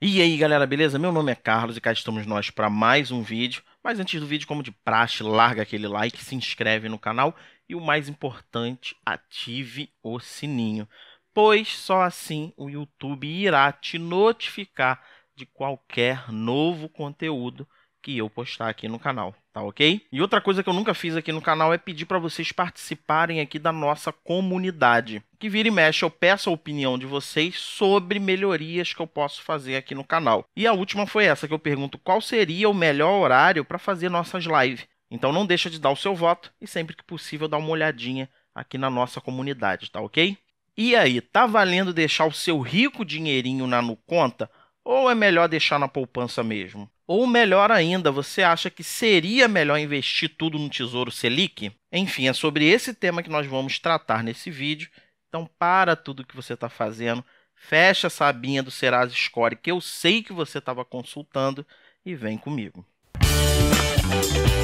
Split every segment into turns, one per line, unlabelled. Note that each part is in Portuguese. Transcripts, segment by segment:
E aí galera, beleza? Meu nome é Carlos e cá estamos nós para mais um vídeo. Mas antes do vídeo, como de praxe, larga aquele like, se inscreve no canal e o mais importante, ative o sininho. Pois só assim o YouTube irá te notificar de qualquer novo conteúdo que eu postar aqui no canal tá ok? E outra coisa que eu nunca fiz aqui no canal é pedir para vocês participarem aqui da nossa comunidade. Que vira e mexe, eu peço a opinião de vocês sobre melhorias que eu posso fazer aqui no canal. E a última foi essa que eu pergunto qual seria o melhor horário para fazer nossas lives. Então não deixa de dar o seu voto e sempre que possível dá uma olhadinha aqui na nossa comunidade, tá ok? E aí, tá valendo deixar o seu rico dinheirinho na Nuconta? Ou é melhor deixar na poupança mesmo? Ou melhor ainda, você acha que seria melhor investir tudo no Tesouro Selic? Enfim, é sobre esse tema que nós vamos tratar nesse vídeo. Então, para tudo que você está fazendo, fecha essa abinha do Serasa Score que eu sei que você estava consultando e vem comigo. Música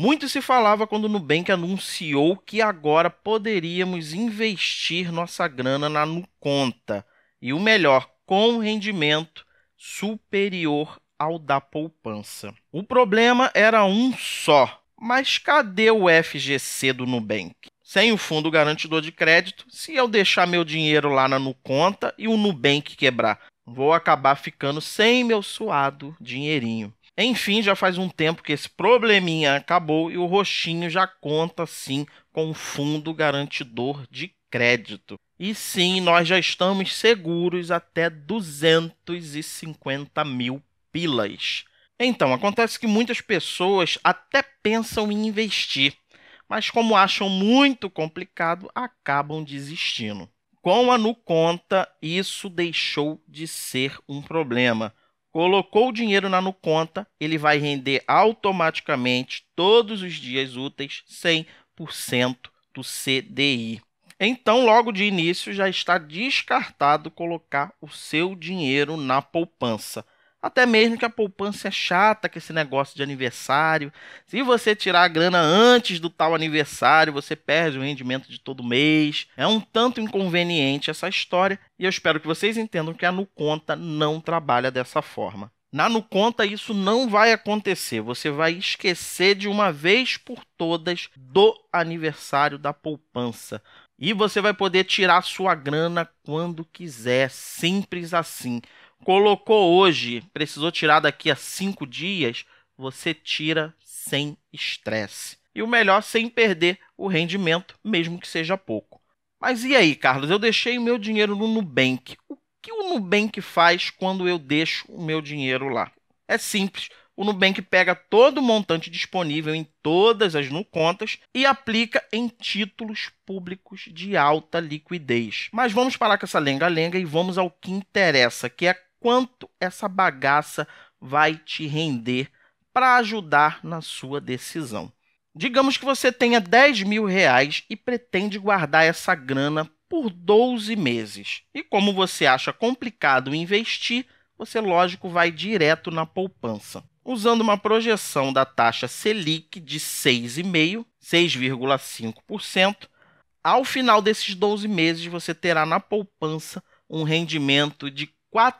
Muito se falava quando o Nubank anunciou que agora poderíamos investir nossa grana na Nuconta. E o melhor, com rendimento superior ao da poupança. O problema era um só. Mas cadê o FGC do Nubank? Sem o fundo garantidor de crédito, se eu deixar meu dinheiro lá na Nuconta e o Nubank quebrar, vou acabar ficando sem meu suado dinheirinho. Enfim, já faz um tempo que esse probleminha acabou e o roxinho já conta sim com o fundo garantidor de crédito. E sim, nós já estamos seguros até 250 mil pilas. Então, acontece que muitas pessoas até pensam em investir, mas como acham muito complicado, acabam desistindo. Com a Nuconta, isso deixou de ser um problema colocou o dinheiro na conta, ele vai render automaticamente todos os dias úteis 100% do CDI. Então, logo de início, já está descartado colocar o seu dinheiro na poupança. Até mesmo que a poupança é chata, que esse negócio de aniversário. Se você tirar a grana antes do tal aniversário, você perde o rendimento de todo mês. É um tanto inconveniente essa história e eu espero que vocês entendam que a Nuconta não trabalha dessa forma. Na Nuconta isso não vai acontecer. Você vai esquecer de uma vez por todas do aniversário da poupança. E você vai poder tirar sua grana quando quiser, simples assim colocou hoje, precisou tirar daqui a cinco dias, você tira sem estresse. E o melhor, sem perder o rendimento, mesmo que seja pouco. Mas e aí, Carlos? Eu deixei o meu dinheiro no Nubank. O que o Nubank faz quando eu deixo o meu dinheiro lá? É simples. O Nubank pega todo o montante disponível em todas as contas e aplica em títulos públicos de alta liquidez. Mas vamos parar com essa lenga-lenga e vamos ao que interessa, que é quanto essa bagaça vai te render para ajudar na sua decisão. Digamos que você tenha 10 mil reais e pretende guardar essa grana por 12 meses. E como você acha complicado investir, você, lógico, vai direto na poupança. Usando uma projeção da taxa Selic de 6,5%, 6,5%, ao final desses 12 meses você terá na poupança um rendimento de R$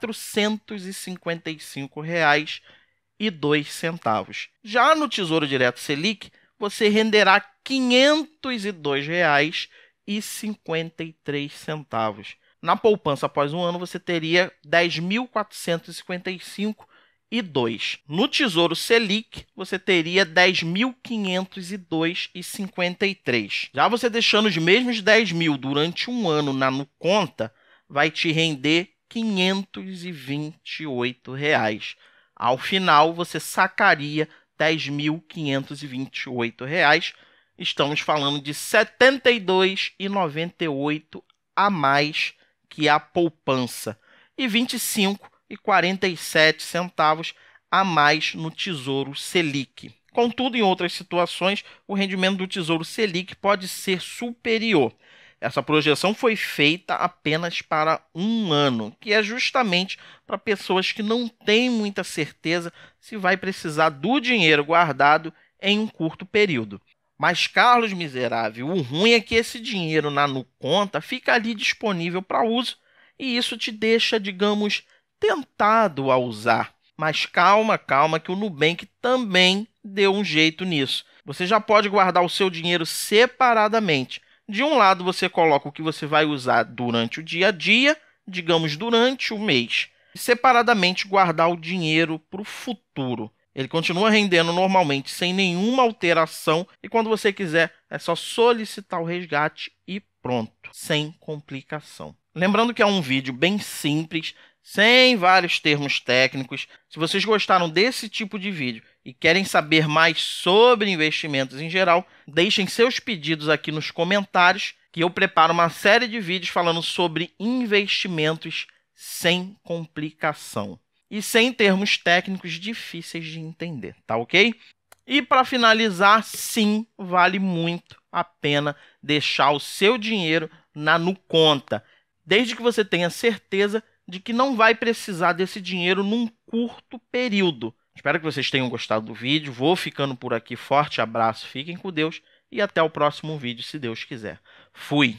reais e dois centavos. Já no Tesouro Direto Selic, você renderá R$ 502,53. Na poupança após um ano, você teria R$ 10.455,02. e No Tesouro Selic, você teria 10.502,53. Já você deixando os mesmos R$ mil durante um ano na Nuconta, vai te render 528 reais. Ao final, você sacaria 10.528 reais. Estamos falando de R$ 72,98 a mais que a poupança e 25,47 centavos a mais no Tesouro Selic. Contudo, em outras situações, o rendimento do Tesouro Selic pode ser superior. Essa projeção foi feita apenas para um ano, que é justamente para pessoas que não têm muita certeza se vai precisar do dinheiro guardado em um curto período. Mas, Carlos Miserável, o ruim é que esse dinheiro na Nuconta fica ali disponível para uso e isso te deixa, digamos, tentado a usar. Mas calma, calma, que o Nubank também deu um jeito nisso. Você já pode guardar o seu dinheiro separadamente de um lado você coloca o que você vai usar durante o dia a dia, digamos durante o mês, e separadamente guardar o dinheiro para o futuro. Ele continua rendendo normalmente sem nenhuma alteração e quando você quiser é só solicitar o resgate e pronto, sem complicação. Lembrando que é um vídeo bem simples, sem vários termos técnicos. Se vocês gostaram desse tipo de vídeo e querem saber mais sobre investimentos em geral, deixem seus pedidos aqui nos comentários que eu preparo uma série de vídeos falando sobre investimentos sem complicação e sem termos técnicos difíceis de entender, tá ok? E para finalizar, sim, vale muito a pena deixar o seu dinheiro na Nuconta, desde que você tenha certeza de que não vai precisar desse dinheiro num curto período. Espero que vocês tenham gostado do vídeo. Vou ficando por aqui. Forte abraço, fiquem com Deus e até o próximo vídeo, se Deus quiser. Fui!